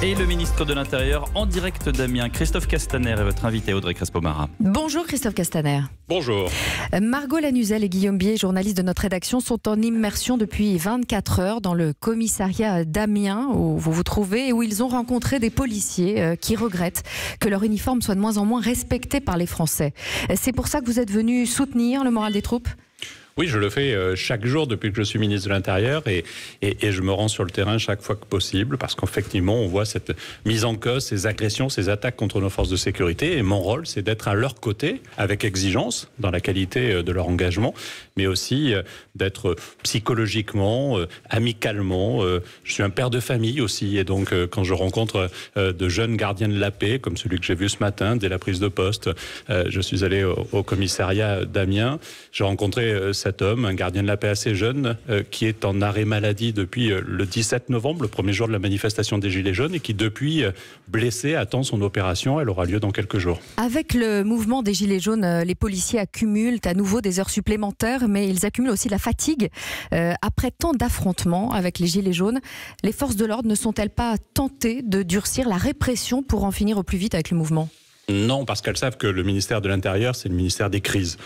Et le ministre de l'Intérieur en direct d'Amiens, Christophe Castaner et votre invité, Audrey crespo mara Bonjour Christophe Castaner. Bonjour. Euh, Margot Lanuzel et Guillaume Bier, journalistes de notre rédaction, sont en immersion depuis 24 heures dans le commissariat d'Amiens où vous vous trouvez et où ils ont rencontré des policiers euh, qui regrettent que leur uniforme soit de moins en moins respecté par les Français. Euh, c'est pour ça que vous êtes venu soutenir le moral des troupes oui, je le fais euh, chaque jour depuis que je suis ministre de l'Intérieur et, et, je me rends sur le terrain chaque fois que possible parce qu'effectivement, on voit cette mise en cause, ces agressions, ces attaques contre nos forces de sécurité. Et mon rôle, c'est d'être à leur côté avec exigence dans la qualité euh, de leur engagement, mais aussi euh, d'être psychologiquement, amicalement. Je suis un père de famille aussi et donc quand je rencontre de jeunes gardiens de la paix, comme celui que j'ai vu ce matin dès la prise de poste, je suis allé au, commissariat d'Amiens. J'ai rencontré cette homme, un gardien de la paix assez jeune, euh, qui est en arrêt maladie depuis euh, le 17 novembre, le premier jour de la manifestation des Gilets jaunes, et qui depuis, euh, blessé, attend son opération. Elle aura lieu dans quelques jours. Avec le mouvement des Gilets jaunes, les policiers accumulent à nouveau des heures supplémentaires, mais ils accumulent aussi la fatigue. après tant d'affrontements avec les Gilets jaunes, les forces de l'ordre ne sont-elles pas tentées de durcir la répression pour en finir au plus vite avec le mouvement non, parce qu'elles savent que le ministère de l'Intérieur, c'est le ministère des crises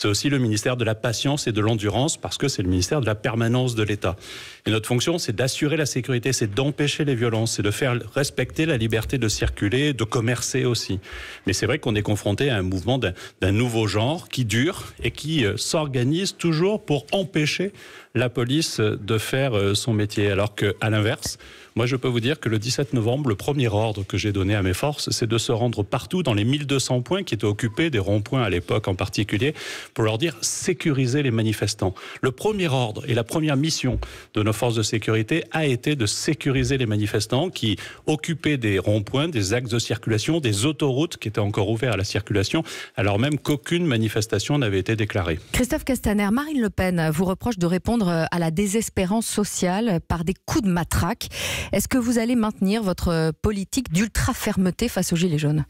c'est aussi le ministère de la patience et de l'endurance parce que c'est le ministère de la permanence de l'État. Et notre fonction, c'est d'assurer la sécurité, c'est d'empêcher les violences, c'est de faire respecter la liberté de circuler, de commercer aussi. Mais c'est vrai qu'on est confronté à un mouvement d'un nouveau genre qui dure et qui euh, s'organise toujours pour empêcher la police euh, de faire euh, son métier. Alors qu'à l'inverse, moi je peux vous dire que le 17 novembre, le premier ordre que j'ai donné à mes forces, c'est de se rendre partout dans les 1200 points qui étaient occupés, des ronds-points à l'époque en particulier, pour leur dire sécuriser les manifestants. Le premier ordre et la première mission de nos forces de sécurité a été de sécuriser les manifestants qui occupaient des ronds-points, des axes de circulation, des autoroutes qui étaient encore ouvertes à la circulation, alors même qu'aucune manifestation n'avait été déclarée. Christophe Castaner, Marine Le Pen vous reproche de répondre à la désespérance sociale par des coups de matraque. Est-ce que vous allez maintenir votre politique d'ultra-fermeté face aux Gilets jaunes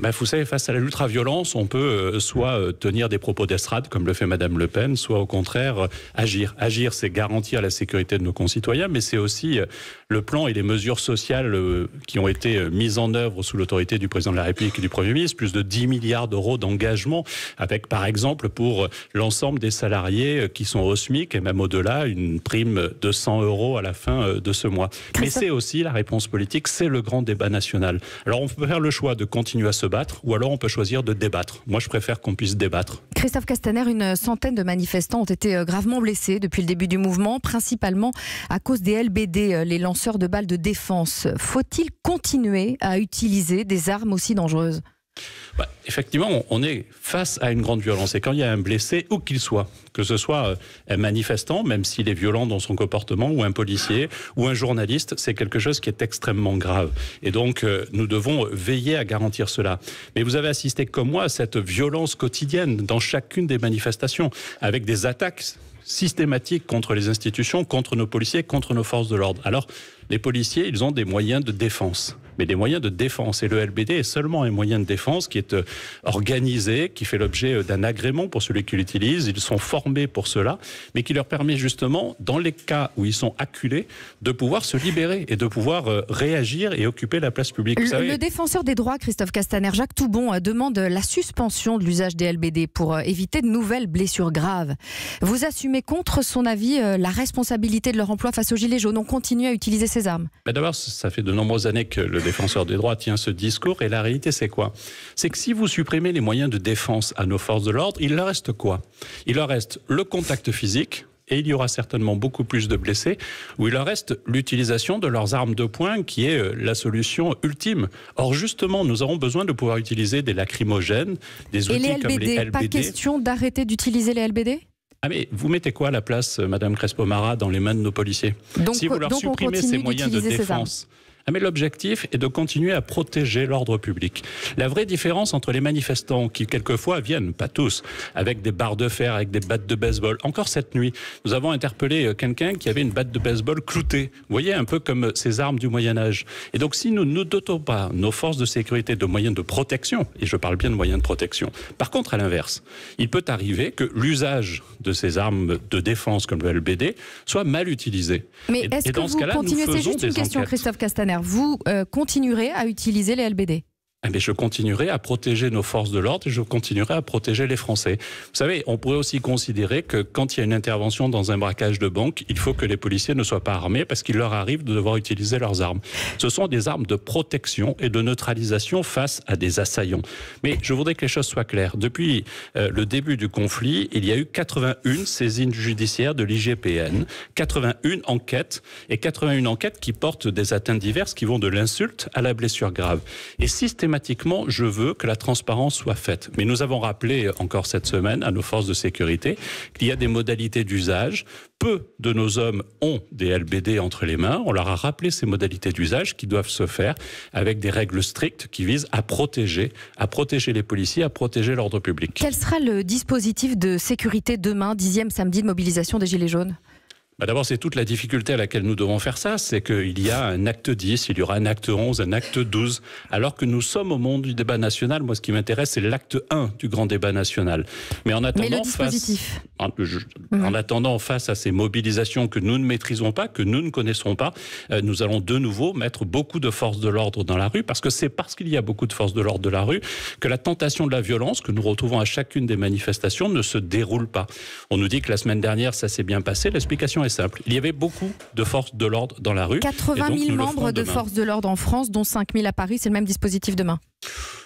ben, vous savez, face à l'ultra-violence, on peut euh, soit euh, tenir des propos d'estrade, comme le fait Madame Le Pen, soit au contraire euh, agir. Agir, c'est garantir la sécurité de nos concitoyens, mais c'est aussi le plan et les mesures sociales qui ont été mises en œuvre sous l'autorité du président de la République et du Premier ministre, plus de 10 milliards d'euros d'engagement, avec par exemple pour l'ensemble des salariés qui sont au SMIC et même au-delà, une prime de 100 euros à la fin de ce mois. Mais c'est aussi la réponse politique, c'est le grand débat national. Alors on peut faire le choix de continuer à battre ou alors on peut choisir de débattre. Moi, je préfère qu'on puisse débattre. Christophe Castaner, une centaine de manifestants ont été euh, gravement blessés depuis le début du mouvement, principalement à cause des LBD, euh, les lanceurs de balles de défense. Faut-il continuer à utiliser des armes aussi dangereuses bah, effectivement, on est face à une grande violence. Et quand il y a un blessé, où qu'il soit, que ce soit euh, un manifestant, même s'il est violent dans son comportement, ou un policier, ou un journaliste, c'est quelque chose qui est extrêmement grave. Et donc, euh, nous devons veiller à garantir cela. Mais vous avez assisté, comme moi, à cette violence quotidienne dans chacune des manifestations, avec des attaques systématiques contre les institutions, contre nos policiers, contre nos forces de l'ordre. Alors, les policiers, ils ont des moyens de défense mais des moyens de défense. Et le LBD est seulement un moyen de défense qui est euh, organisé, qui fait l'objet euh, d'un agrément pour celui qui l'utilise. Ils sont formés pour cela, mais qui leur permet justement, dans les cas où ils sont acculés, de pouvoir se libérer et de pouvoir euh, réagir et occuper la place publique. le, le, défenseur des droits, Christophe Castaner, Jacques Toubon, demande la suspension de l'usage des LBD pour éviter de nouvelles blessures graves. Vous assumez contre son avis la responsabilité de leur emploi face aux Gilets jaunes. On continue à utiliser ces armes. D'abord, ça fait de nombreuses années que le défenseur des droits tient ce discours. Et la réalité, c'est quoi C'est que si vous supprimez les moyens de défense à nos forces de l'ordre, il leur reste quoi Il leur reste le contact physique, et il y aura certainement beaucoup plus de blessés, ou il leur reste l'utilisation de leurs armes de poing, qui est euh, la solution ultime. Or, justement, nous aurons besoin de pouvoir utiliser des lacrymogènes, des outils comme les LBD, comme les LBD. Pas question d'arrêter d'utiliser les LBD ah mais vous mettez quoi à la place, euh, Madame Crespo-Mara, dans les mains de nos policiers Donc, Si vous leur supprimez ces moyens de défense, ah, mais l'objectif est de continuer à protéger l'ordre public. La vraie différence entre les manifestants qui quelquefois viennent, pas tous, avec des barres de fer, avec des battes de baseball. Encore cette nuit, nous avons interpellé euh, quelqu'un qui avait une batte de baseball cloutée. Vous voyez, un peu comme euh, ces armes du Moyen Âge. Et donc si nous ne dotons pas nos forces de sécurité de moyens de protection, et je parle bien de moyens de protection, par contre à l'inverse, il peut arriver que l'usage de ces armes de défense comme le LBD soit mal utilisé. Mais est-ce que dans vous ce continuez C'est juste une question, Christophe Castaner vous euh, continuerez à utiliser les LBD eh je continuerai à protéger nos forces de l'ordre et je continuerai à protéger les Français. Vous savez, on pourrait aussi considérer que quand il y a une intervention dans un braquage de banque, il faut que les policiers ne soient pas armés parce qu'il leur arrive de devoir utiliser leurs armes. Ce sont des armes de protection et de neutralisation face à des assaillants. Mais je voudrais que les choses soient claires. Depuis euh, le début du conflit, il y a eu 81 saisines judiciaires de l'IGPN, 81 enquêtes et 81 enquêtes qui portent des atteintes diverses qui vont de l'insulte à la blessure grave. Et systématiquement, systématiquement, je veux que la transparence soit faite. Mais nous avons rappelé encore cette semaine à nos forces de sécurité qu'il y a des modalités d'usage. Peu de nos hommes ont des LBD entre les mains. On leur a rappelé ces modalités d'usage qui doivent se faire avec des règles strictes qui visent à protéger, à protéger les policiers, à protéger l'ordre public. Quel sera le dispositif de sécurité demain, dixième samedi de mobilisation des Gilets jaunes bah, d'abord, c'est toute la difficulté à laquelle nous devons faire ça, c'est qu'il y a un acte 10, il y aura un acte 11, un acte 12, alors que nous sommes au monde du débat national. Moi, ce qui m'intéresse, c'est l'acte 1 du grand débat national. Mais en attendant, face, en, en, attendant, face à ces mobilisations que nous ne maîtrisons pas, que nous ne connaissons pas, euh, nous allons de nouveau mettre beaucoup de forces de l'ordre dans la rue, parce que c'est parce qu'il y a beaucoup de forces de l'ordre de la rue que la tentation de la violence que nous retrouvons à chacune des manifestations ne se déroule pas. On nous dit que la semaine dernière, ça s'est bien passé. L'explication est il y avait beaucoup de forces de l'ordre dans la rue. 80 000 membres de, de forces de l'ordre en France, dont 5 000 à Paris. C'est le même dispositif demain.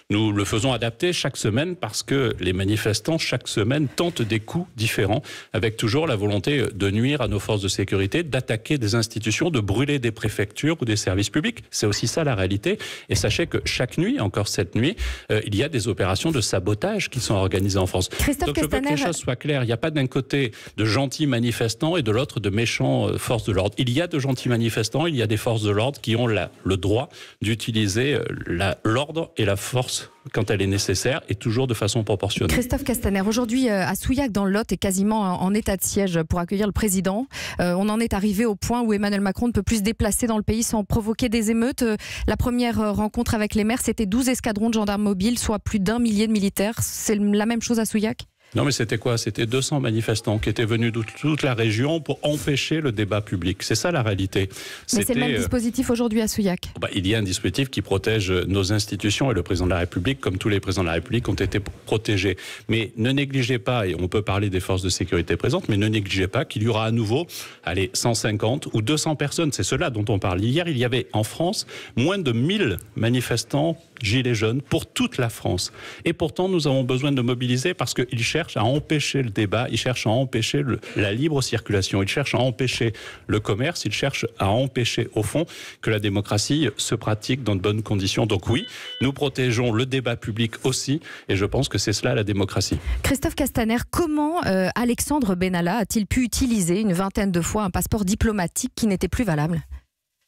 Nous le faisons adapter chaque semaine parce que les manifestants, chaque semaine, tentent des coups différents, avec toujours la volonté de nuire à nos forces de sécurité, d'attaquer des institutions, de brûler des préfectures ou des services publics. C'est aussi ça la réalité. Et sachez que chaque nuit, encore cette nuit, euh, il y a des opérations de sabotage qui sont organisées en France. Donc je veux que les choses soient claires. Il n'y a pas d'un côté de gentils manifestants et de l'autre de méchants euh, forces de l'ordre. Il y a de gentils manifestants, il y a des forces de l'ordre qui ont le droit d'utiliser euh, l'ordre et la force quand elle est nécessaire et toujours de façon proportionnée. Christophe Castaner, aujourd'hui euh, à Souillac dans le Lot est quasiment en état de siège pour accueillir le président. Euh, on en est arrivé au point où Emmanuel Macron ne peut plus se déplacer dans le pays sans provoquer des émeutes. Euh, la première rencontre avec les maires, c'était 12 escadrons de gendarmes mobiles, soit plus d'un millier de militaires. C'est la même chose à Souillac non, mais c'était quoi C'était 200 manifestants qui étaient venus de toute la région pour empêcher le débat public. C'est ça la réalité. Mais c'est le même euh, dispositif aujourd'hui à Souillac. Ah bah, il y a un dispositif qui protège euh, nos institutions et le président de la République, comme tous les présidents de la République, ont été protégés. Mais ne négligez pas, et on peut parler des forces de sécurité présentes, mais ne négligez pas qu'il y aura à nouveau, allez, 150 ou 200 personnes. C'est cela dont on parle. Hier, il y avait en France moins de 1000 manifestants Gilets jaunes pour toute la France. Et pourtant, nous avons besoin de mobiliser parce qu'ils cherchent à empêcher le débat, ils cherchent à empêcher la libre circulation, ils cherchent à empêcher le commerce, ils cherchent à empêcher, au fond, que la démocratie se pratique dans de bonnes conditions. Donc oui, nous protégeons le débat public aussi, et je pense que c'est cela la démocratie. Christophe Castaner, comment euh, Alexandre Benalla a-t-il pu utiliser une vingtaine de fois un passeport diplomatique qui n'était plus valable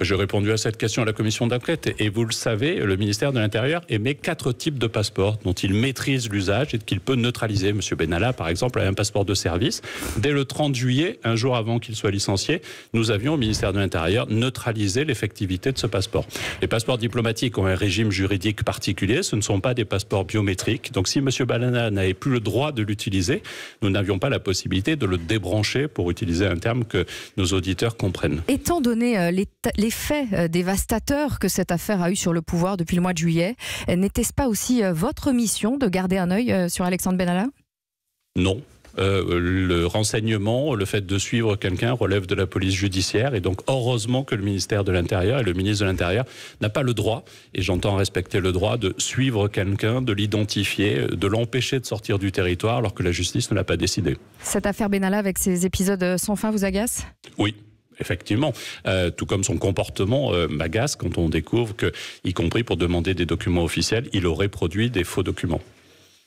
j'ai répondu à cette question à la commission d'enquête et vous le savez, le ministère de l'Intérieur émet quatre types de passeports dont il maîtrise l'usage et qu'il peut neutraliser. Monsieur Benalla, par exemple, a un passeport de service. Dès le 30 juillet, un jour avant qu'il soit licencié, nous avions au ministère de l'Intérieur neutralisé l'effectivité de ce passeport. Les passeports diplomatiques ont un régime juridique particulier, ce ne sont pas des passeports biométriques. Donc si Monsieur Benalla n'avait plus le droit de l'utiliser, nous n'avions pas la possibilité de le débrancher pour utiliser un terme que nos auditeurs comprennent. Étant donné euh, les L'effet euh, dévastateur que cette affaire a eu sur le pouvoir depuis le mois de juillet. Euh, n'était-ce pas aussi euh, votre mission de garder un œil sur Alexandre Benalla Non, le renseignement, le fait de suivre quelqu'un relève de la police judiciaire. Et donc, heureusement que le ministère de l'Intérieur et le ministre de l'Intérieur n'a pas le droit, et j'entends respecter le droit, de suivre quelqu'un, de l'identifier, de l'empêcher de sortir du territoire alors que la justice ne l'a pas décidé. Cette affaire Benalla avec ses épisodes sans fin vous agace Oui, effectivement, euh, tout comme son comportement euh, m'agace quand on découvre que, y compris pour demander des documents officiels, il aurait produit des faux documents.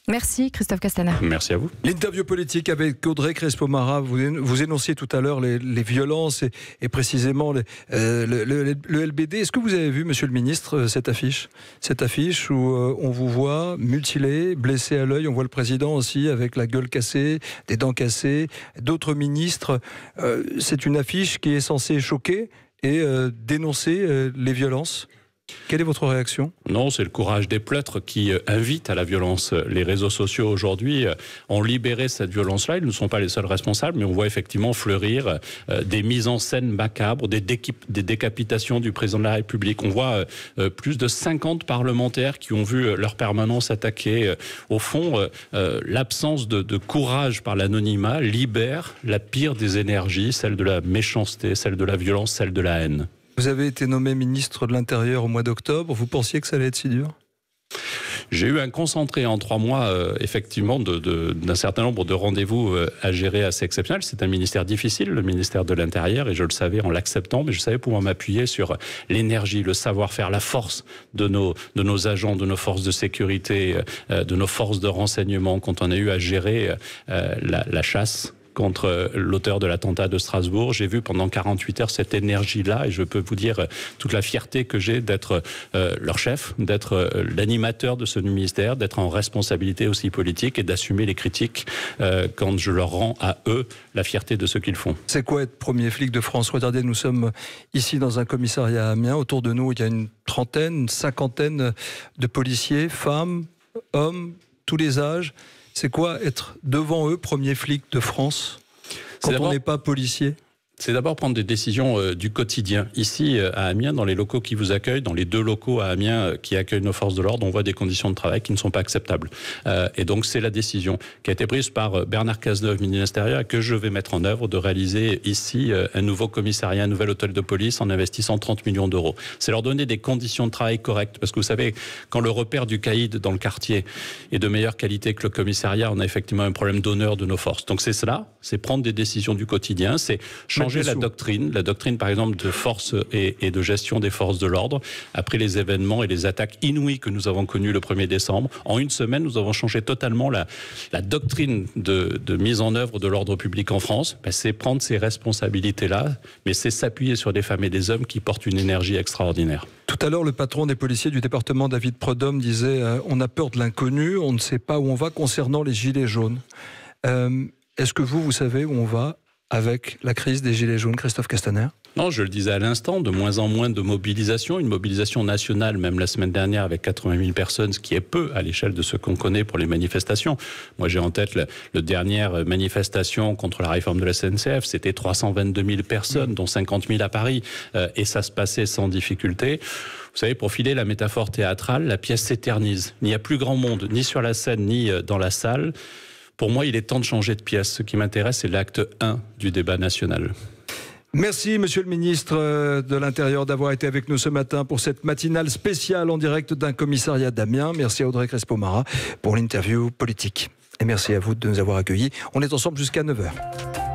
Merci Christophe Castaner. Merci à vous. L'interview politique avec Audrey Crespo-Mara, vous, vous énonciez tout à l'heure les, violences et, précisément euh, le, LBD. Est-ce que vous avez vu, monsieur le ministre, euh, cette affiche Cette affiche où euh, on vous voit mutilé, blessé à l'œil, on voit le président aussi avec la gueule cassée, des dents cassées, d'autres ministres. C'est une affiche qui est censée choquer et dénoncer les violences quelle est votre réaction Non, c'est le courage des pleutres qui euh, invite à la violence. Les réseaux sociaux aujourd'hui euh, ont libéré cette violence-là. Ils ne sont pas les seuls responsables, mais on voit effectivement fleurir euh, des mises en scène macabres, des, décapitations du président de la République. On voit plus de 50 parlementaires qui ont vu leur permanence attaquée. Au fond, l'absence de courage par l'anonymat libère la pire des énergies, celle de la méchanceté, celle de la violence, celle de la haine. Vous avez été nommé ministre de l'Intérieur au mois d'octobre. Vous pensiez que ça allait être si dur j'ai eu un concentré en trois mois, euh, effectivement, d'un certain nombre de rendez-vous euh, à gérer assez exceptionnel. C'est un ministère difficile, le ministère de l'Intérieur, et je le savais en l'acceptant, mais je savais pouvoir m'appuyer sur l'énergie, le savoir-faire, la force de nos, de nos agents, de nos forces de sécurité, euh, de nos forces de renseignement, quand on a eu à gérer la chasse contre l'auteur de l'attentat de Strasbourg. J'ai vu pendant 48 heures cette énergie-là et je peux vous dire euh, toute la fierté que j'ai d'être euh, leur chef, d'être euh, l'animateur de ce ministère, d'être en responsabilité aussi politique et d'assumer les critiques quand je leur rends à eux la fierté de ce qu'ils font. C'est quoi être premier flic de France Regardez, nous sommes ici dans un commissariat à Amiens. Autour de nous, il y a une trentaine, une cinquantaine de policiers, femmes, hommes, tous les âges. C'est quoi être devant eux, premier flic de France, quand on n'est pas policier c'est d'abord prendre des décisions euh, du quotidien. Ici, euh, à Amiens, dans les locaux qui vous accueillent, dans les deux locaux à Amiens euh, qui accueillent nos forces de l'ordre, on voit des conditions de travail qui ne sont pas acceptables. et donc, c'est la décision qui a été prise par Bernard Cazeneuve, ministre de l'Intérieur, que je vais mettre en œuvre de réaliser ici un nouveau commissariat, un nouvel hôtel de police en investissant 30 millions d'euros. C'est leur donner des conditions de travail correctes. Parce que vous savez, quand le repère du caïd dans le quartier est de meilleure qualité que le commissariat, on a effectivement un problème d'honneur de nos forces. Donc c'est cela, c'est prendre des décisions du quotidien, c'est changer changer la doctrine, la doctrine par exemple de force et, de gestion des forces de l'ordre, après les événements et les attaques inouïes que nous avons connues le 1er décembre. En une semaine, nous avons changé totalement la, la doctrine de, mise en œuvre de l'ordre public en France. Ben, c'est prendre ces responsabilités-là, mais c'est s'appuyer sur des femmes et des hommes qui portent une énergie extraordinaire. Tout à l'heure, le patron des policiers du département, David Prodhomme, disait euh, On a peur de l'inconnu, on ne sait pas où on va concernant les gilets jaunes. Euh, est-ce que vous, vous savez où on va avec la crise des Gilets jaunes, Christophe Castaner non, je le disais à l'instant, de moins en moins de mobilisation, une mobilisation nationale même la semaine dernière avec 80 000 personnes, ce qui est peu à l'échelle de ce qu'on connaît pour les manifestations. Moi, j'ai en tête la, dernière manifestation contre la réforme de la SNCF, c'était 322 000 personnes, dont 50 000 à Paris, euh, et ça se passait sans difficulté. Vous savez, pour filer la métaphore théâtrale, la pièce s'éternise. Il n'y a plus grand monde, ni sur la scène, ni euh, dans la salle. Pour moi, il est temps de changer de pièce. Ce qui m'intéresse, c'est l'acte 1 du débat national. Merci, Monsieur le ministre euh, de l'Intérieur, d'avoir été avec nous ce matin pour cette matinale spéciale en direct d'un commissariat d'Amiens. Merci à Audrey Crespo-Mara pour l'interview politique. Et merci à vous de nous avoir accueillis. On est ensemble jusqu'à 9h.